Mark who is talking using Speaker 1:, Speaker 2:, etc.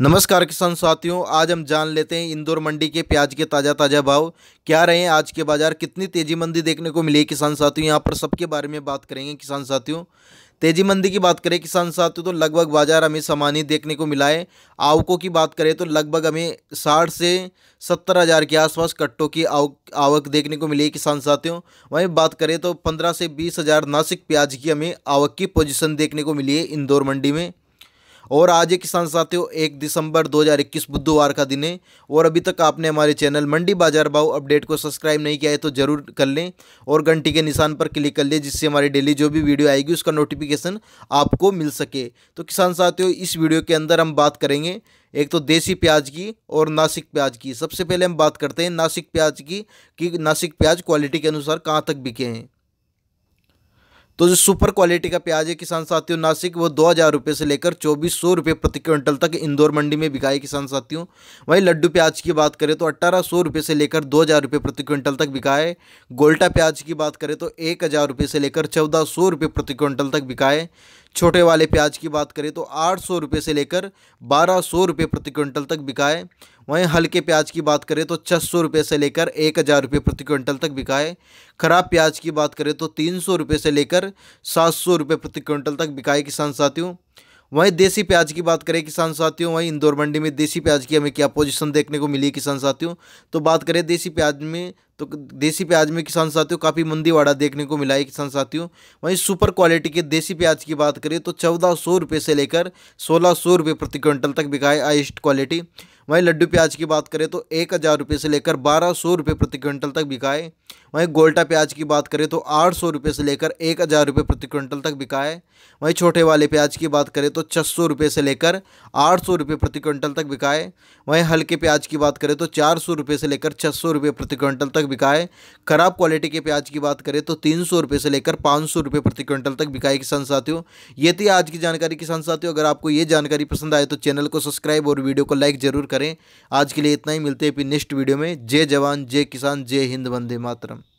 Speaker 1: नमस्कार किसान साथियों आज हम जान लेते हैं इंदौर मंडी के प्याज के ताज़ा ताज़ा भाव क्या रहे हैं आज के बाज़ार कितनी तेज़ी मंदी देखने को मिली है किसान साथियों यहाँ पर सबके बारे में बात करेंगे किसान साथियों तेजी मंदी की बात करें किसान साथियों तो लगभग बाजार हमें सामान ही देखने को मिला है आवकों की बात करें तो लगभग हमें साठ से सत्तर हज़ार के आसपास कट्टों की आवक आवक देखने को मिली है किसान साथियों वहीं बात करें तो पंद्रह से बीस हज़ार नासिक प्याज की हमें आवक की पोजीशन देखने को मिली है इंदौर मंडी में और आज है किसान साथियों एक दिसंबर 2021 बुधवार का दिन है और अभी तक आपने हमारे चैनल मंडी बाजार भाव अपडेट को सब्सक्राइब नहीं किया है तो ज़रूर कर लें और घंटी के निशान पर क्लिक कर लें जिससे हमारी डेली जो भी वीडियो आएगी उसका नोटिफिकेशन आपको मिल सके तो किसान साथियों इस वीडियो के अंदर हम बात करेंगे एक तो देसी प्याज की और नासिक प्याज की सबसे पहले हम बात करते हैं नासिक प्याज की कि नासिक प्याज क्वालिटी के अनुसार कहाँ तक बिके हैं तो जो सुपर क्वालिटी का प्याज है किसान साथियों नासिक वो दो हज़ार रुपये से लेकर चौबीस सौ रुपये प्रति क्विंटल तक इंदौर मंडी में बिकाए किसान साथियों वहीं लड्डू प्याज की बात करें तो अट्ठारह सौ रुपये से लेकर दो हज़ार रुपये प्रति क्विंटल तक बिकाए गोल्टा प्याज की बात करें तो एक हज़ार रुपये से लेकर चौदह सौ रुपये प्रति क्विंटल तक बिकाए छोटे वाले प्याज की बात करें तो आठ सौ रुपये से लेकर बारह सौ रुपये प्रति क्विंटल तक बिकाए वहीं हल्के प्याज की बात करें तो छः सौ रुपये से लेकर एक हज़ार रुपये प्रति क्विंटल तक बिका है ख़राब प्याज की बात करें तो तीन सौ रुपये से लेकर सात सौ रुपये प्रति क्विंटल तक बिकाए किसान साथियों वहीं देसी प्याज की बात करें किसान साथियों वहीं इंदौर मंडी में देसी प्याज की हमें क्या पोजीशन देखने को मिली किसान साथियों तो बात करें देसी प्याज में तो देसी प्याज में किसान साथियों काफ़ी मंदीवाड़ा देखने को मिला है किसान साथियों वहीं सुपर क्वालिटी के देसी प्याज की बात करें तो चौदह सौ रुपये से लेकर सोलह सौ रुपये प्रति क्विंटल तक बिका है हाइस्ट क्वालिटी वहीं लड्डू प्याज की बात करें तो एक हज़ार रुपये से लेकर बारह सौ रुपये प्रति क्विंटल तक बिकाए वहीं गोल्टा प्याज की बात करें तो आठ सौ रुपये से लेकर एक हज़ार रुपये प्रति क्विंटल तक बिकाए वहीं छोटे वाले प्याज की बात करें तो छः सौ रुपये से लेकर आठ सौ रुपये प्रति क्विंटल तक बिकाए वहीं हल्के प्याज की बात करें तो चार सौ रुपये से लेकर छः सौ रुपये प्रति क्विंटल तक तक बिका है ख़राब क्वालिटी के प्याज की बात करें तो तीन सौ रुपये से लेकर पाँच सौ रुपये प्रति क्विंटल तक बिकाए किसान साथियों ये थी आज की जानकारी किसान साथियों अगर आपको ये जानकारी पसंद आए तो चैनल को सब्सक्राइब और वीडियो को लाइक ज़रूर करें आज के लिए इतना ही मिलते हैं फिर नेक्स्ट वीडियो में जय जवान जय किसान जय हिंद वंदे मातरम